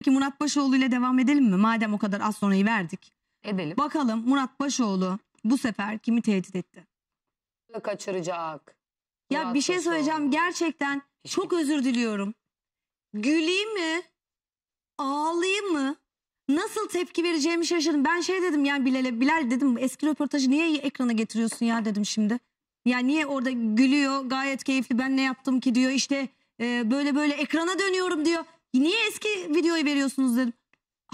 Peki Murat Başoğlu ile devam edelim mi? Madem o kadar az sonrayı verdik. Edelim. Bakalım Murat Başoğlu bu sefer kimi tehdit etti? Kaçıracak. Ya Murat bir şey Başoğlu. söyleyeceğim gerçekten çok özür diliyorum. Güleyim mi? Ağlayayım mı? Nasıl tepki vereceğimi şaşırdım. Ben şey dedim yani Bilal'e Bilal dedim eski röportajı niye ekrana getiriyorsun ya dedim şimdi. Ya niye orada gülüyor gayet keyifli ben ne yaptım ki diyor işte e, böyle böyle ekrana dönüyorum diyor. Niye eski videoyu veriyorsunuz dedim.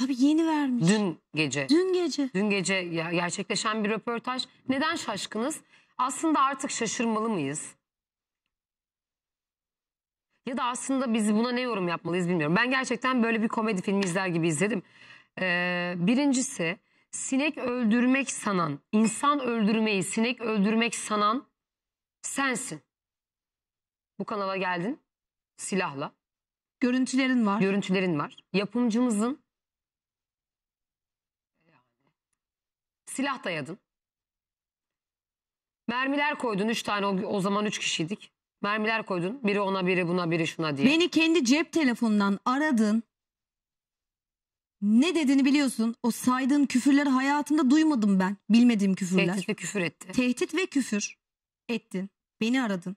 Abi yeni vermiş. Dün gece. Dün gece. Dün gece gerçekleşen bir röportaj. Neden şaşkınız? Aslında artık şaşırmalı mıyız? Ya da aslında biz buna ne yorum yapmalıyız bilmiyorum. Ben gerçekten böyle bir komedi filmi izler gibi izledim. Ee, birincisi sinek öldürmek sanan, insan öldürmeyi sinek öldürmek sanan sensin. Bu kanala geldin silahla. Görüntülerin var. Görüntülerin var. Yapımcımızın silah dayadın. Mermiler koydun. Üç tane o, o zaman üç kişiydik. Mermiler koydun. Biri ona biri buna biri şuna diye. Beni kendi cep telefonundan aradın. Ne dediğini biliyorsun. O saydığın küfürleri hayatımda duymadım ben. Bilmediğim küfürler. Tehdit ve küfür etti. Tehdit ve küfür ettin. Beni aradın.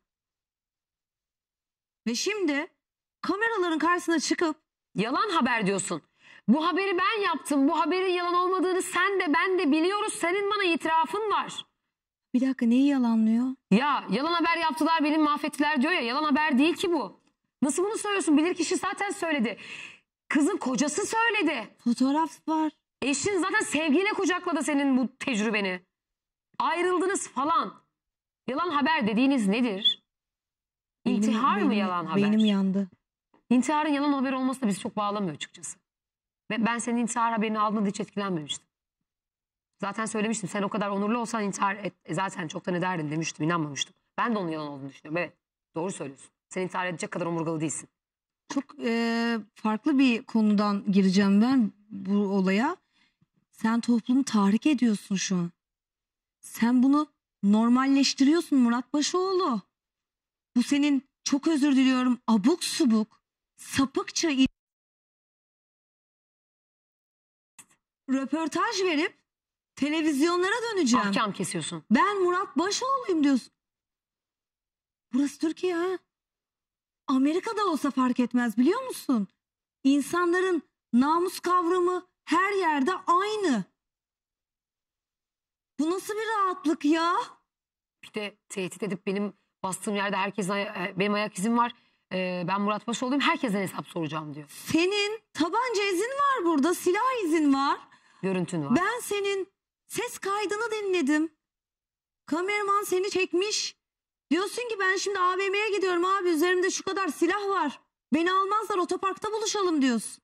Ve şimdi kameraların karşısına çıkıp yalan haber diyorsun. Bu haberi ben yaptım. Bu haberin yalan olmadığını sen de ben de biliyoruz. Senin bana itirafın var. Bir dakika neyi yalanlıyor? Ya yalan haber yaptılar beni mahvettiler diyor ya. Yalan haber değil ki bu. Nasıl bunu söylüyorsun? Bilir kişi zaten söyledi. Kızın kocası söyledi. Fotoğraf var. Eşin zaten sevgiyle kucakladı senin bu tecrübeni. Ayrıldınız falan. Yalan haber dediğiniz nedir? İntihar benim, mı yalan haber? Benim yandı. İntiharın yalan haber olması da bizi çok bağlamıyor açıkçası. Ben, ben senin intihar haberini aldığında hiç etkilenmemiştim. Zaten söylemiştim sen o kadar onurlu olsan intihar et, e zaten çoktan ederdin demiştim inanmamıştım. Ben de onun yalan olduğunu düşünüyorum evet doğru söylüyorsun. Sen intihar edecek kadar omurgalı değilsin. Çok e, farklı bir konudan gireceğim ben bu olaya. Sen toplumu tahrik ediyorsun şu an. Sen bunu normalleştiriyorsun Murat Başoğlu. Bu senin çok özür diliyorum abuk subuk sapıkça röportaj verip televizyonlara döneceğim. Ahkam kesiyorsun. Ben Murat Başoğlu'yum diyorsun. Burası Türkiye ha. Amerika'da olsa fark etmez biliyor musun? İnsanların namus kavramı her yerde aynı. Bu nasıl bir rahatlık ya? Bir de tehdit edip benim bastığım yerde herkesin e, benim ayak izim var e, ben Murat Paşa olayım herkese hesap soracağım diyor. Senin tabanca izin var burada, silah izin var. Görüntün var. Ben senin ses kaydını dinledim. Kameraman seni çekmiş. Diyorsun ki ben şimdi AVM'ye gidiyorum abi üzerimde şu kadar silah var. Beni almazlar otoparkta buluşalım diyorsun.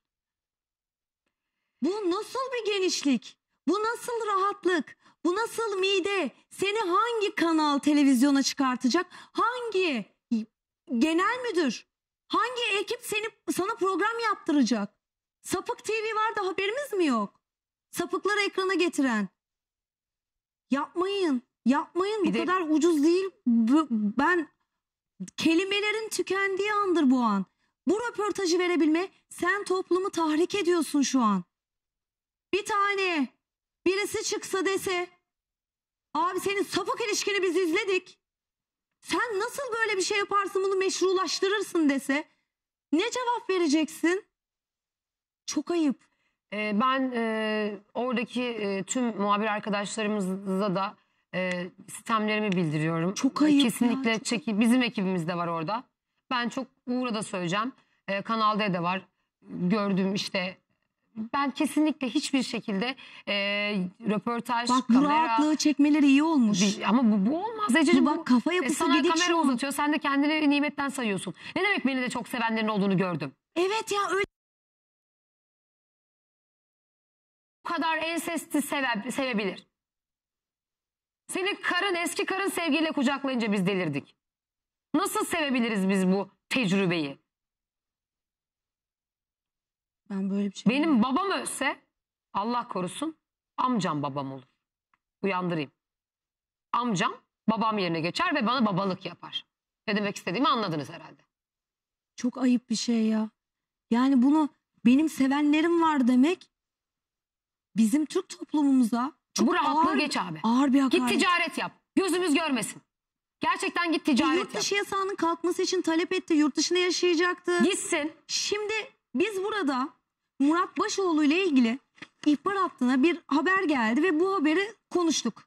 Bu nasıl bir genişlik? Bu nasıl rahatlık? Bu nasıl mide? Seni hangi kanal televizyona çıkartacak? Hangi genel müdür hangi ekip seni sana program yaptıracak? Sapık TV var da haberimiz mi yok? Sapıkları ekrana getiren. Yapmayın. Yapmayın. Bir bu de- kadar ucuz değil. Ben kelimelerin tükendiği andır bu an. Bu röportajı verebilme sen toplumu tahrik ediyorsun şu an. Bir tane birisi çıksa dese abi senin sapık ilişkini biz izledik sen nasıl böyle bir şey yaparsın bunu meşrulaştırırsın dese ne cevap vereceksin? Çok ayıp. Ee, ben e, oradaki e, tüm muhabir arkadaşlarımıza da e, sistemlerimi bildiriyorum. Çok ayıp. Kesinlikle ya, çok... Çeki, bizim ekibimiz de var orada. Ben çok Uğur'a da söyleyeceğim. E, Kanal D var. Gördüğüm işte ben kesinlikle hiçbir şekilde e, röportaj, Bak bu rahatlığı çekmeleri iyi olmuş. Bir- ama bu, bu olmaz. Ececiğim, Bu bak bu- kafa e, yapısı sana dedik kamera uzatıyor. Sen de kendini nimetten sayıyorsun. Ne demek beni de çok sevenlerin olduğunu gördüm. Evet ya öyle Bu kadar ensesti seve, sevebilir. Seni karın, eski karın sevgiyle kucaklayınca biz delirdik. Nasıl sevebiliriz biz bu tecrübeyi? Ben böyle bir şey... Benim babam ölse Allah korusun amcam babam olur. Uyandırayım. Amcam babam yerine geçer ve bana babalık yapar. Ne demek istediğimi anladınız herhalde. Çok ayıp bir şey ya. Yani bunu benim sevenlerim var demek bizim Türk toplumumuza çok Bu rahatlığı ağır, geç abi. Ağır bir hakaret. Git ticaret yap. Gözümüz görmesin. Gerçekten git ticaret e, yurt dışı yap. yasağının kalkması için talep etti. Yurt dışında yaşayacaktı. Gitsin. Şimdi biz burada Murat Başoğlu ile ilgili ihbar hattına bir haber geldi ve bu haberi konuştuk.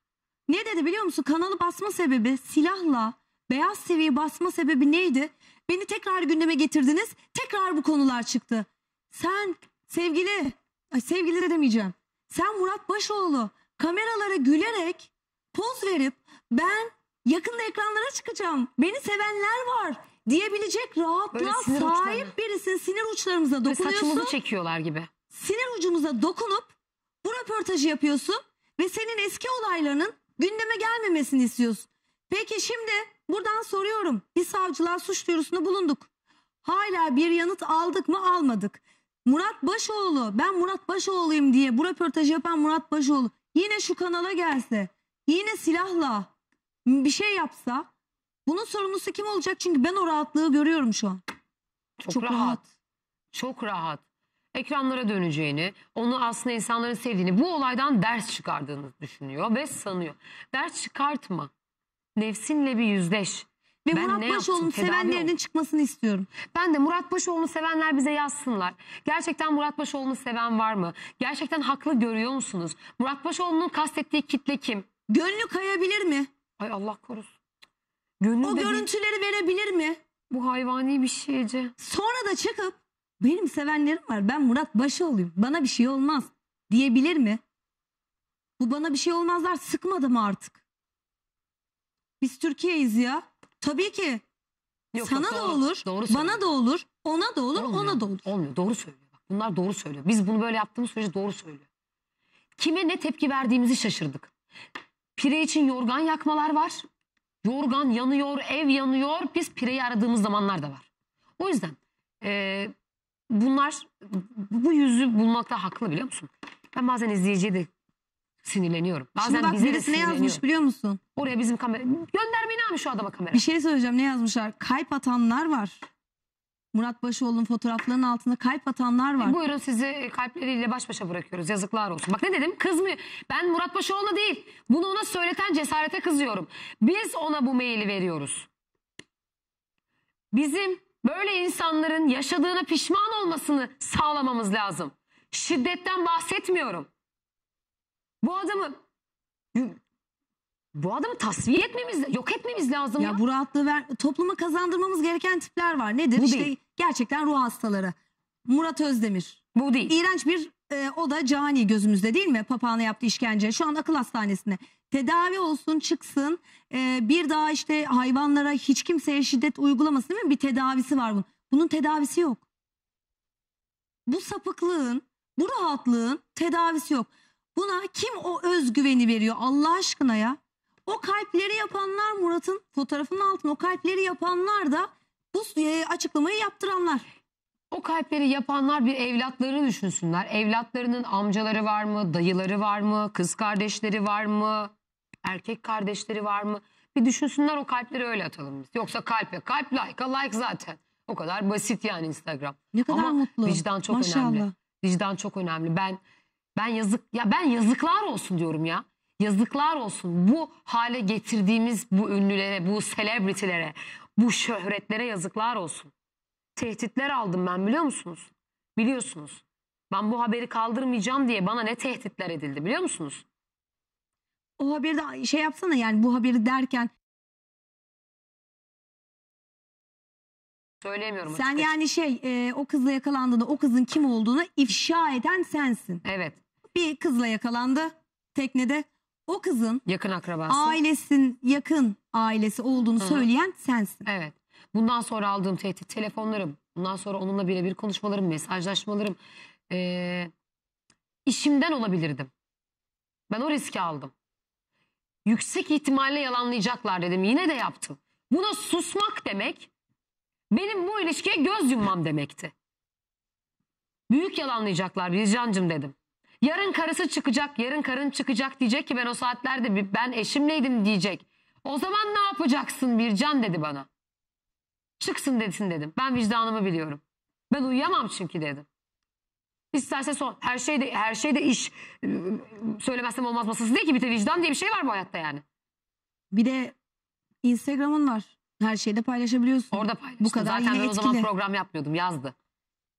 Ne dedi biliyor musun? Kanalı basma sebebi silahla beyaz seviye basma sebebi neydi? Beni tekrar gündeme getirdiniz. Tekrar bu konular çıktı. Sen sevgili, ay sevgili de demeyeceğim. Sen Murat Başoğlu kameralara gülerek poz verip ben yakında ekranlara çıkacağım. Beni sevenler var diyebilecek Böyle rahatlığa sahip uçları. birisinin sinir uçlarımıza dokunuyorsun. dokunuyorsun. saçımızı çekiyorlar gibi. Sinir ucumuza dokunup bu röportajı yapıyorsun ve senin eski olaylarının gündeme gelmemesini istiyorsun. Peki şimdi buradan soruyorum. Bir savcılığa suç duyurusunda bulunduk. Hala bir yanıt aldık mı almadık. Murat Başoğlu ben Murat Başoğlu'yum diye bu röportajı yapan Murat Başoğlu yine şu kanala gelse yine silahla bir şey yapsa bunun sorumlusu kim olacak? Çünkü ben o rahatlığı görüyorum şu an. Çok, Çok rahat. rahat. Çok rahat. Ekranlara döneceğini, onu aslında insanların sevdiğini, bu olaydan ders çıkardığını düşünüyor ve sanıyor. Ders çıkartma. Nefsinle bir yüzleş. Ve ben Murat Başoğlu'nun sevenlerinin oldu. çıkmasını istiyorum. Ben de Murat Başoğlu'nu sevenler bize yazsınlar. Gerçekten Murat Başoğlu'nu seven var mı? Gerçekten haklı görüyor musunuz? Murat Başoğlu'nun kastettiği kitle kim? Gönlü kayabilir mi? Ay Allah korusun. Gönlünde o bir- görüntüleri verebilir mi? Bu hayvani bir şeyce. Sonra da çıkıp benim sevenlerim var ben Murat başı Başoğlu'yum bana bir şey olmaz diyebilir mi? Bu bana bir şey olmazlar sıkmadı mı artık? Biz Türkiye'yiz ya. Tabii ki. Yok, Sana yok, da doğru. olur, Doğru bana da olur, ona da olur, Olmuyor, ona da olur. Olmuyor. Doğru söylüyor. Bak, bunlar doğru söylüyor. Biz bunu böyle yaptığımız sürece doğru söylüyor. Kime ne tepki verdiğimizi şaşırdık. Pire için yorgan yakmalar var. Yorgan yanıyor, ev yanıyor. Biz pireyi aradığımız zamanlar da var. O yüzden e, bunlar bu yüzü bulmakta haklı biliyor musun? Ben bazen izleyiciye de sinirleniyorum. Bazen Şimdi bak birisi ne yazmış biliyor musun? Oraya bizim kamera... Göndermeyin abi şu adama kamera. Bir şey söyleyeceğim ne yazmışlar? Kayıp atanlar var. Murat Başoğlu'nun fotoğraflarının altında kalp atanlar e, var. Buyurun sizi kalpleriyle baş başa bırakıyoruz. Yazıklar olsun. Bak ne dedim? Kız mı? Ben Murat Başoğlu'na değil. Bunu ona söyleten cesarete kızıyorum. Biz ona bu maili veriyoruz. Bizim böyle insanların yaşadığına pişman olmasını sağlamamız lazım. Şiddetten bahsetmiyorum. Bu adamı bu adamı tasfiye etmemiz, yok etmemiz lazım ya. Ya bu rahatlığı ver, topluma kazandırmamız gereken tipler var. Nedir? Bu işte değil. gerçekten ruh hastaları. Murat Özdemir. Bu değil. İğrenç bir e, o da cani gözümüzde değil mi? Papağana yaptığı işkence. Şu an akıl hastanesinde. Tedavi olsun çıksın. E, bir daha işte hayvanlara hiç kimseye şiddet uygulamasın değil mi? Bir tedavisi var bunun. Bunun tedavisi yok. Bu sapıklığın, bu rahatlığın tedavisi yok. Buna kim o özgüveni veriyor Allah aşkına ya? O kalpleri yapanlar Murat'ın fotoğrafının altında, o kalpleri yapanlar da bu e, açıklamayı yaptıranlar. O kalpleri yapanlar bir evlatlarını düşünsünler. Evlatlarının amcaları var mı, dayıları var mı, kız kardeşleri var mı, erkek kardeşleri var mı? Bir düşünsünler o kalpleri öyle atalım biz. Yoksa kalpe kalp, like'a like zaten. O kadar basit yani Instagram. Ne kadar Ama mutlu. vicdan çok Maşallah. önemli. Vicdan çok önemli. Ben ben yazık ya ben yazıklar olsun diyorum ya. Yazıklar olsun bu hale getirdiğimiz bu ünlülere, bu selebritilere, bu şöhretlere yazıklar olsun. Tehditler aldım ben biliyor musunuz? Biliyorsunuz. Ben bu haberi kaldırmayacağım diye bana ne tehditler edildi biliyor musunuz? O haberi de şey yapsana yani bu haberi derken Söyleyemiyorum Sen açıkçası. yani şey e, o kızla yakalandığında o kızın kim olduğunu ifşa eden sensin. Evet. Bir kızla yakalandı teknede o kızın Yakın akrabası. ailesin yakın ailesi olduğunu Hı. söyleyen sensin. Evet. Bundan sonra aldığım tehdit telefonlarım. Bundan sonra onunla birebir konuşmalarım, mesajlaşmalarım. Ee, işimden olabilirdim. Ben o riski aldım. Yüksek ihtimalle yalanlayacaklar dedim. Yine de yaptım. Buna susmak demek benim bu ilişkiye göz yummam demekti. Büyük yalanlayacaklar Bircancım dedim. Yarın karısı çıkacak, yarın karın çıkacak diyecek ki ben o saatlerde ben eşimleydim diyecek. O zaman ne yapacaksın bir can dedi bana. Çıksın desin dedim. Ben vicdanımı biliyorum. Ben uyuyamam çünkü dedim. İsterse son her şeyde her şeyde iş ıı, söylemezsem olmaz masası değil ki bir de vicdan diye bir şey var bu hayatta yani. Bir de Instagram'ın var. Her şeyde paylaşabiliyorsun. Orada paylaştım. Bu kadar Zaten yine ben o zaman program yapmıyordum yazdı.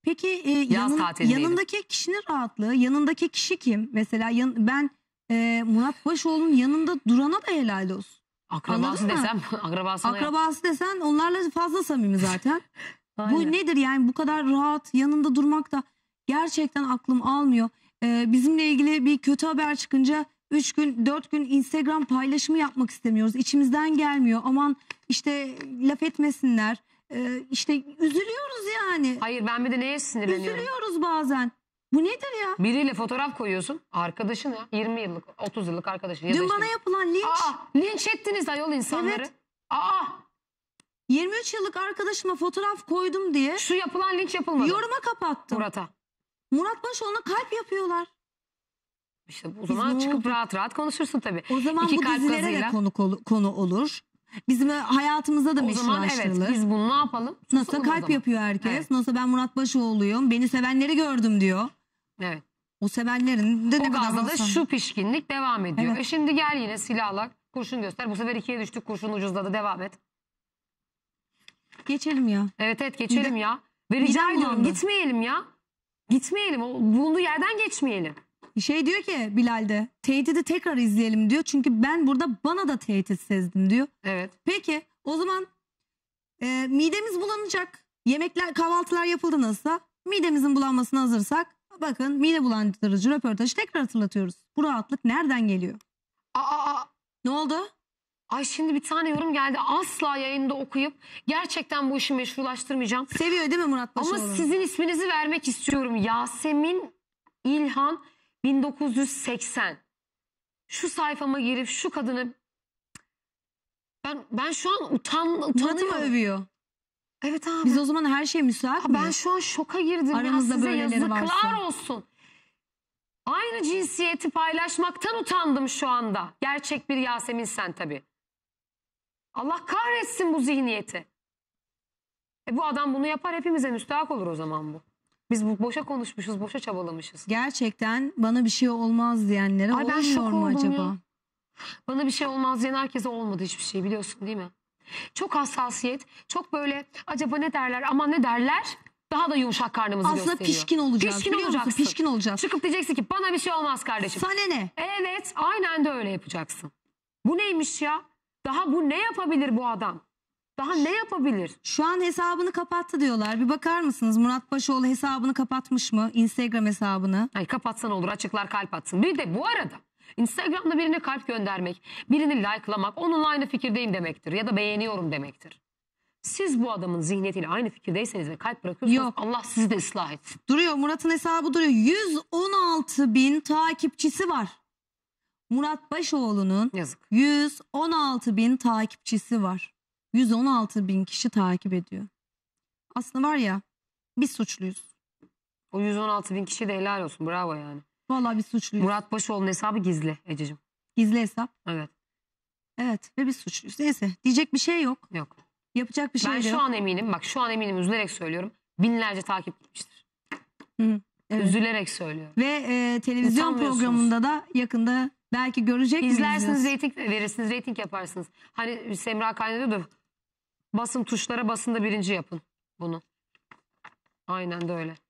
Peki e, yanın, yanındaki kişinin rahatlığı, yanındaki kişi kim? Mesela yan, ben e, Murat Başoğlu'nun yanında durana da helal olsun. Akrabası Anladın mı? desem akrabasına Akrabası desen onlarla fazla samimi zaten. Bu nedir yani bu kadar rahat yanında durmak da gerçekten aklım almıyor. Ee, bizimle ilgili bir kötü haber çıkınca 3 gün 4 gün Instagram paylaşımı yapmak istemiyoruz. İçimizden gelmiyor aman işte laf etmesinler Ee, işte üzülüyoruz yani. Hayır ben bir de neye sinirleniyorum? Üzülüyoruz bazen. Bu nedir ya? Biriyle fotoğraf koyuyorsun. Arkadaşın ya. 20 yıllık, 30 yıllık arkadaşın. Ya Dün işte- bana yapılan linç. Aa, linç ettiniz ayol insanları. Evet. Aa, 23 yıllık arkadaşıma fotoğraf koydum diye şu yapılan linç yapılmadı. yoruma kapattım. Murata. Murat, Murat'a. Başoğlu'na kalp yapıyorlar. İşte o zaman ne çıkıp rahat rahat konuşursun tabii. O zaman İki bu kalp dizilere de konu, konu olur. Bizim hayatımıza da O zaman evet biz bunu ne yapalım? Susalım Nasıl kalp yapıyor herkes. Evet. Nasıl ben Murat Başoğlu'yum. Beni sevenleri gördüm diyor. Evet. O sevenlerin de ne kadar gazda da şu pişkinlik devam ediyor. Evet. E şimdi gel yine silahla kurşun göster. Bu sefer ikiye düştük kurşun ucuzladı devam et. Geçelim ya. Evet evet geçelim Mide- ya. Ve rica ediyorum gitmeyelim ya. Gitmeyelim. O bulunduğu yerden geçmeyelim. Şey diyor ki Bilal de tehdidi tekrar izleyelim diyor. Çünkü ben burada bana da tehdit sezdim diyor. Evet. Peki o zaman e, midemiz bulanacak. Yemekler kahvaltılar yapıldı nasılsa midemizin bulanmasına hazırsak bakın mide bulandırıcı röportajı tekrar hatırlatıyoruz. Bu rahatlık nereden geliyor? Aa, aa. Ne oldu? Ay şimdi bir tane yorum geldi. Asla yayında okuyup gerçekten bu işi meşrulaştırmayacağım. Seviyor değil mi Murat Paşa? Ama sizin isminizi vermek istiyorum. Yasemin İlhan 1980. Şu sayfama girip şu kadını ben ben şu an utan Bana mı övüyor? Evet abi. Biz o zaman her şey müsait Ha, ben şu an şoka girdim Aramızda ya size böyleleri yazıklar varsa. olsun. Aynı cinsiyeti paylaşmaktan utandım şu anda. Gerçek bir Yasemin sen tabii. Allah kahretsin bu zihniyeti. E bu adam bunu yapar hepimize müstahak olur o zaman bu. Biz bu- boşa konuşmuşuz, boşa çabalamışız. Gerçekten bana bir şey olmaz diyenlere Ay olmuyor mu acaba? ya. Bana bir şey olmaz diyen herkese olmadı hiçbir şey biliyorsun değil mi? Çok hassasiyet, çok böyle acaba ne derler, aman ne derler daha da yumuşak karnımızı Aslında gösteriyor. pişkin olacağız. Pişkin biliyor olacaksın. Pişkin olacağız. Çıkıp diyeceksin ki bana bir şey olmaz kardeşim. Sana ne? Evet, aynen de öyle yapacaksın. Bu neymiş ya? Daha bu ne yapabilir bu adam? Daha ne yapabilir? Şu an hesabını kapattı diyorlar. Bir bakar mısınız Murat Başoğlu hesabını kapatmış mı? Instagram hesabını. Ay kapatsan olur açıklar kalp atsın. Bir de bu arada Instagram'da birine kalp göndermek, birini likelamak, onunla aynı fikirdeyim demektir ya da beğeniyorum demektir. Siz bu adamın zihniyetiyle aynı fikirdeyseniz ve kalp bırakıyorsunuz. Yok. Allah sizi de ıslah etsin. Duruyor Murat'ın hesabı duruyor. 116 bin takipçisi var. Murat Başoğlu'nun 116 bin takipçisi var. 116 bin kişi takip ediyor. Aslında var ya biz suçluyuz. O 116 bin kişi de helal olsun bravo yani. Vallahi biz suçluyuz. Murat Başoğlu'nun hesabı gizli Ececiğim. Gizli hesap. Evet. Evet ve biz suçluyuz. Neyse diyecek bir şey yok. Yok. Yapacak bir şey ben yok. Ben şu an eminim bak şu an eminim üzülerek söylüyorum. Binlerce takip etmiştir. Hı, evet. Üzülerek söylüyorum. Ve e, televizyon programında da yakında belki görecek İzlersiniz miyiz? reyting verirsiniz reyting yaparsınız. Hani Semra Kayna diyordu Basın tuşlara basın da birinci yapın bunu. Aynen de öyle.